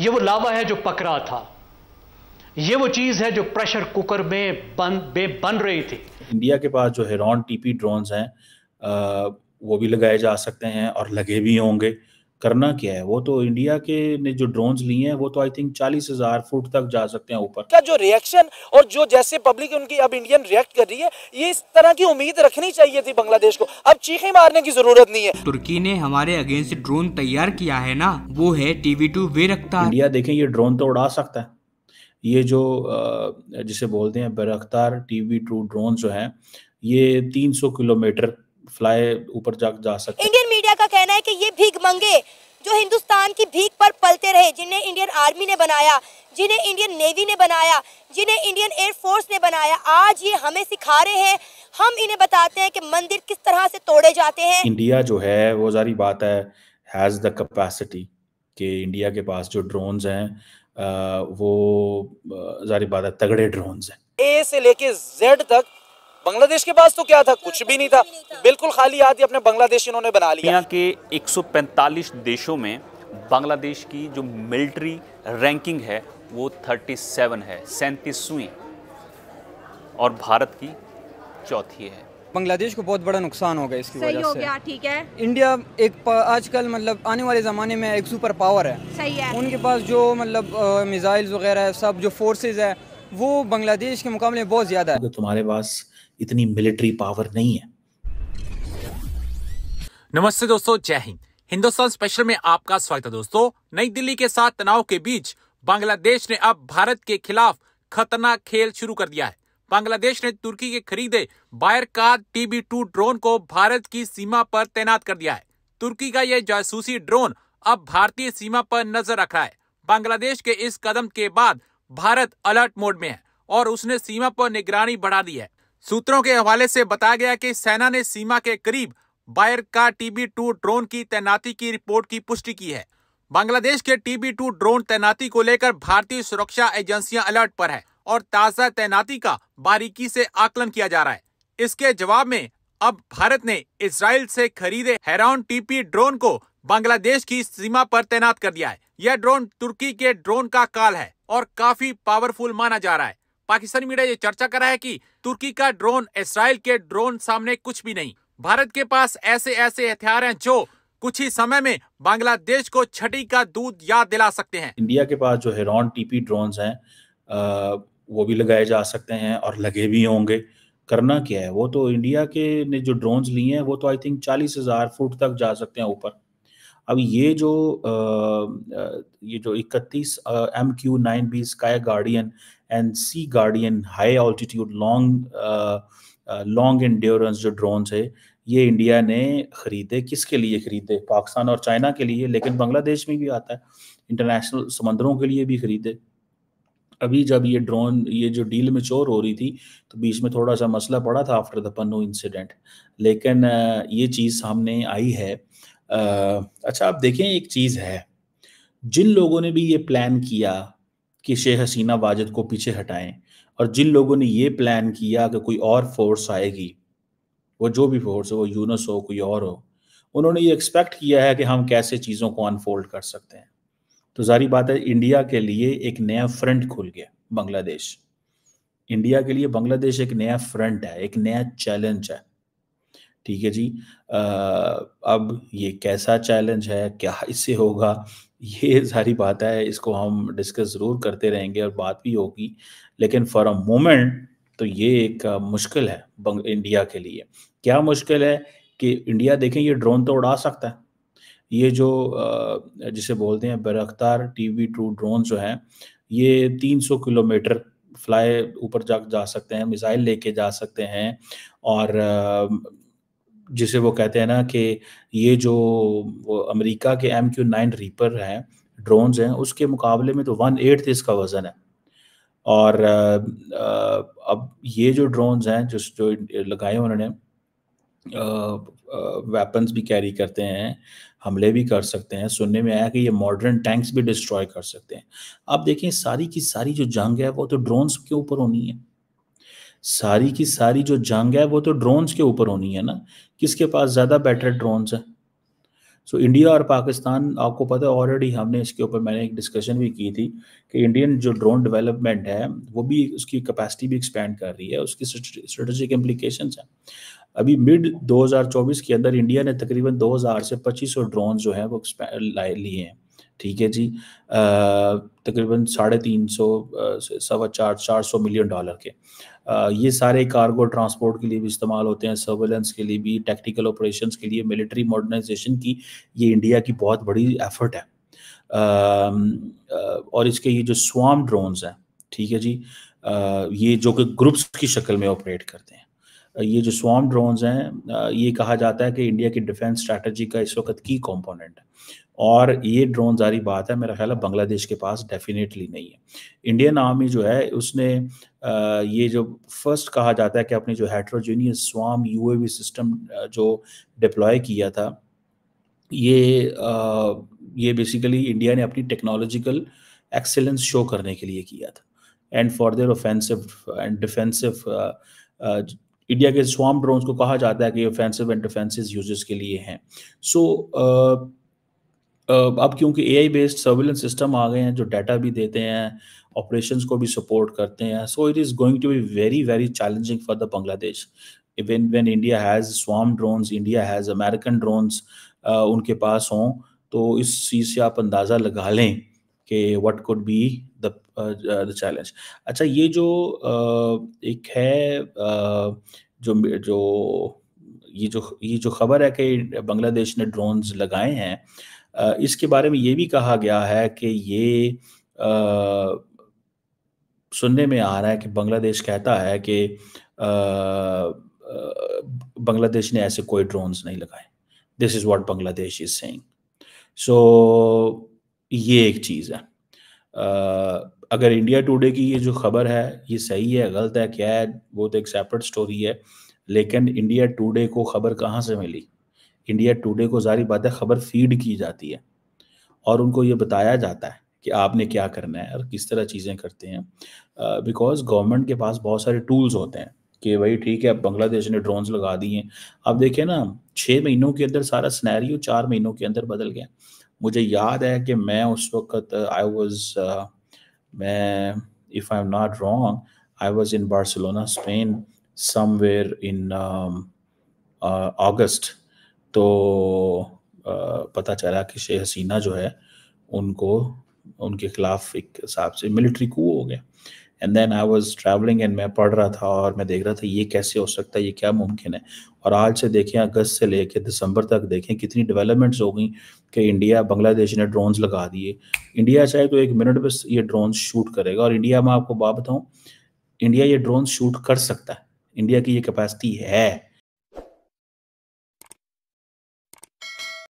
ये वो लावा है जो पक रहा था ये वो चीज है जो प्रेशर कुकर में बन बे बन रही थी इंडिया के पास जो हेरॉन टीपी ड्रोन्स हैं वो भी लगाए जा सकते हैं और लगे भी होंगे करना क्या है वो तो इंडिया के ने जो ड्रोन लिए हैं वो तो आई थिंक चालीस हजार फुट तक जा सकते हैं ऊपर क्या जो रिएक्शन और जो जैसे पब्लिक उनकी अब इंडियन रिएक्ट कर रही है ये इस तरह की उम्मीद रखनी चाहिए थी बांग्लादेश को अब चीखे मारने की जरूरत नहीं है तुर्की ने हमारे अगेंस्ट ड्रोन तैयार किया है ना वो है टीवी टू वे रखता इंडिया देखे ये ड्रोन तो उड़ा सकता है ये जो जिसे बोलते हैं बेरख्तार टीवी टू ड्रोन जो है ये 300 किलोमीटर फ्लाई ऊपर जा, जा सकते इंडियन मीडिया का कहना है कि ये भीख मंगे जो हिंदुस्तान की भीख पर पलते रहे जिन्हें इंडियन आर्मी ने बनाया जिन्हें इंडियन नेवी ने बनाया जिन्हें इंडियन एयरफोर्स ने बनाया आज ये हमें सिखा रहे हैं हम इन्हें बताते हैं कि मंदिर किस तरह से तोड़े जाते हैं इंडिया जो है वो सारी बात है हैज़ द कैपेसिटी कि इंडिया के पास जो ड्रोन हैं वो जारी बात है तगड़े ड्रोन हैं ए से लेके जेड तक बांग्लादेश के पास तो क्या था कुछ भी नहीं था बिल्कुल खाली हाथ ही अपने बांग्लादेश इन्होंने बना लिया के 145 देशों में बांग्लादेश की जो मिलिट्री रैंकिंग है वो 37 है सैंतीसवीं और भारत की चौथी है बांग्लादेश को बहुत बड़ा नुकसान होगा इसकी वजह से गया ठीक है इंडिया एक आजकल मतलब आने वाले ज़माने में एक सुपर पावर है सही है उनके पास जो मतलब मिसाइल्स वगैरह सब जो फोर्सेज है वो बांग्लादेश के मुकाबले बहुत ज़्यादा है तो तुम्हारे पास इतनी मिलिट्री पावर नहीं है नमस्ते दोस्तों जय हिंद हिंदुस्तान स्पेशल में आपका स्वागत है दोस्तों नई दिल्ली के साथ तनाव के बीच बांग्लादेश ने अब भारत के खिलाफ खतरनाक खेल शुरू कर दिया है बांग्लादेश ने तुर्की के खरीदे बायर का टीबी टू ड्रोन को भारत की सीमा पर तैनात कर दिया है तुर्की का यह जासूसी ड्रोन अब भारतीय सीमा पर नजर रख रहा है बांग्लादेश के इस कदम के बाद भारत अलर्ट मोड में है और उसने सीमा पर निगरानी बढ़ा दी है सूत्रों के हवाले से बताया गया कि सेना ने सीमा के करीब बायर का टीबी टू ड्रोन की तैनाती की रिपोर्ट की पुष्टि की है बांग्लादेश के टीबी टू ड्रोन तैनाती को लेकर भारतीय सुरक्षा एजेंसियां अलर्ट पर है और ताजा तैनाती का बारीकी से आकलन किया जा रहा है इसके जवाब में अब भारत ने इसराइल से खरीदे हैरान टीपी ड्रोन को बांग्लादेश की सीमा पर तैनात कर दिया है यह ड्रोन तुर्की के ड्रोन का काल है और काफी पावरफुल माना जा रहा है पाकिस्तानी मीडिया ये चर्चा कर रहा है कि तुर्की का ड्रोन इसराइल के ड्रोन सामने कुछ भी नहीं भारत के पास ऐसे ऐसे हथियार हैं जो कुछ ही समय में बांग्लादेश को छठी का दूध याद दिला सकते हैं इंडिया के पास जो हेरॉन टीपी ड्रोन है वो भी लगाए जा सकते हैं और लगे भी होंगे करना क्या है वो तो इंडिया के ने जो ड्रोन लिए हैं वो तो आई थिंक चालीस हजार फुट तक जा सकते हैं ऊपर अब ये जो ये जो 31 M Q nine B sky guardian and sea guardian high altitude long long endurance जो ड्रोन्स है ये इंडिया ने खरीदे किसके लिए खरीदे पाकिस्तान और चाइना के लिए लेकिन बांग्लादेश में भी आता है इंटरनेशनल समंदरों के लिए भी खरीदे अभी जब ये ड्रोन ये जो डील में चोर हो रही थी तो बीच में थोड़ा सा मसला पड़ा था आफ्टर द पन्नू इंसिडेंट लेकिन ये चीज़ सामने आई है अच्छा आप देखें एक चीज़ है जिन लोगों ने भी ये प्लान किया कि शेख हसीना वाजिद को पीछे हटाएं और जिन लोगों ने ये प्लान किया कि कोई और फोर्स आएगी वो जो भी फोर्स हो वो यूनस हो कोई और हो उन्होंने ये एक्सपेक्ट किया है कि हम कैसे चीज़ों को अनफोल्ड कर सकते हैं तो जारी बात है इंडिया के लिए एक नया फ्रंट खुल गया बांग्लादेश इंडिया के लिए बांग्लादेश एक नया फ्रंट है एक नया चैलेंज है ठीक है जी आ, अब ये कैसा चैलेंज है क्या इससे होगा ये सारी बात है इसको हम डिस्कस ज़रूर करते रहेंगे और बात भी होगी लेकिन फॉर अ मोमेंट तो ये एक मुश्किल है इंडिया के लिए क्या मुश्किल है कि इंडिया देखें ये ड्रोन तो उड़ा सकता है ये जो जिसे बोलते हैं Bayraktar T V two drone जो हैं ये 300 किलोमीटर फ्लाई ऊपर जा जा सकते हैं मिसाइल लेके जा सकते हैं और जिसे वो कहते हैं ना कि ये जो अमेरिका के एम क्यू नाइन रीपर हैं ड्रोन हैं उसके मुकाबले में तो वन एट्थ इसका वज़न है और अब ये जो ड्रोन हैं जिस जो लगाए उन्होंने वेपन्स भी कैरी करते हैं हमले भी कर सकते हैं सुनने में आया कि ये मॉडर्न टैंक्स भी डिस्ट्रॉय कर सकते हैं आप देखें सारी की सारी जो जंग है वो तो ड्रोन्स के ऊपर होनी है सारी की सारी जो जंग है वो तो ड्रोन्स के ऊपर होनी है ना किसके पास ज़्यादा बेटर ड्रोन्स है सो so, इंडिया और पाकिस्तान आपको पता है ऑलरेडी हमने इसके ऊपर मैंने एक डिस्कशन भी की थी कि इंडियन जो ड्रोन डेवलपमेंट है वो भी उसकी कैपेसिटी भी एक्सपेंड कर रही है उसकी स्ट्रेटेजिक इम्प्लीकेशन है अभी मिड 2024 के अंदर इंडिया ने तकरीबन 2000 से 2500 ड्रोन जो है वो लिए हैं ठीक है जी तकरीबन साढ़े तीन सौ सवा चार चार सौ मिलियन डॉलर के ये सारे कार्गो ट्रांसपोर्ट के लिए भी इस्तेमाल होते हैं सर्वेलेंस के लिए भी टेक्टिकल ऑपरेशन के लिए मिलिट्री मॉडर्नाइजेशन की ये इंडिया की बहुत बड़ी एफर्ट है और इसके ये जो स्वाम ड्रोन्स हैं ठीक है जी ये जो कि ग्रुप्स की शक्ल में ऑपरेट करते हैं ये जो स्वाम ड्रोन्स हैं ये कहा जाता है कि इंडिया की डिफेंस स्ट्रैटेजी का इस वक्त की कंपोनेंट है और ये ड्रोन जारी बात है मेरा ख्याल है बांग्लादेश के पास डेफिनेटली नहीं है इंडियन आर्मी जो है उसने ये जो फर्स्ट कहा जाता है कि अपनी जो हाइड्रोजीनियस स्वाम यू सिस्टम जो डिप्लॉय किया था ये ये बेसिकली इंडिया ने अपनी टेक्नोलॉजिकल एक्सेलेंस शो करने के लिए किया था and for their offensive and defensive India के स्वाम ड्रोन्स को कहा जाता है कि ऑफेंसिव एंड डिफेंसिव यूजेस के लिए हैं सो so, अब क्योंकि A I based surveillance system आ गए हैं जो डाटा भी देते हैं ऑपरेशन को भी सपोर्ट करते हैं so it is going to be very very challenging for the Bangladesh even when India has swarm drones, India has American drones, उनके पास हों तो इस चीज़ से आप अंदाज़ा लगा लें कि what could be the challenge अच्छा ये जो uh, एक है uh, जो जो ये जो ये जो खबर है कि बांग्लादेश ने ड्रोन्स लगाए हैं इसके बारे में ये भी कहा गया है कि ये आ, सुनने में आ रहा है कि बांग्लादेश कहता है कि बांग्लादेश ने ऐसे कोई ड्रोन्स नहीं लगाए this is what Bangladesh is saying so ये एक चीज़ है आ, अगर इंडिया टुडे की ये जो खबर है ये सही है गलत है क्या है वो तो एक सेपरेट स्टोरी है लेकिन इंडिया टुडे को खबर कहाँ से मिली इंडिया टुडे को जारी बात है खबर फीड की जाती है और उनको ये बताया जाता है कि आपने क्या करना है और किस तरह चीज़ें करते हैं बिकॉज uh, गवर्नमेंट के पास बहुत सारे टूल्स होते हैं कि भाई ठीक है अब बांग्लादेश ने ड्रोन्स लगा दिए हैं अब देखिए ना छः महीनों के अंदर सारा स्नैरियो चार महीनों के अंदर बदल गया मुझे याद है कि मैं उस वक्त आई वॉज मैं if I am not wrong I was in Barcelona Spain somewhere in August तो uh, पता चला कि शेख हसीना जो है उनको उनके खिलाफ एक हिसाब से मिलिट्री कू हो गया and then I was travelling and मैं पढ़ रहा था और मैं देख रहा था ये कैसे हो सकता है ये क्या मुमकिन है और आज से देखें अगस्त से लेके दिसंबर तक देखें कितनी डेवलपमेंट्स हो गई कि इंडिया बांग्लादेश ने ड्रोन्स लगा दिए इंडिया चाहे तो एक मिनट में ये ड्रोन्स शूट करेगा और इंडिया में आपको बात बताऊँ इंडिया ये ड्रोन शूट कर सकता है इंडिया की ये कैपेसिटी है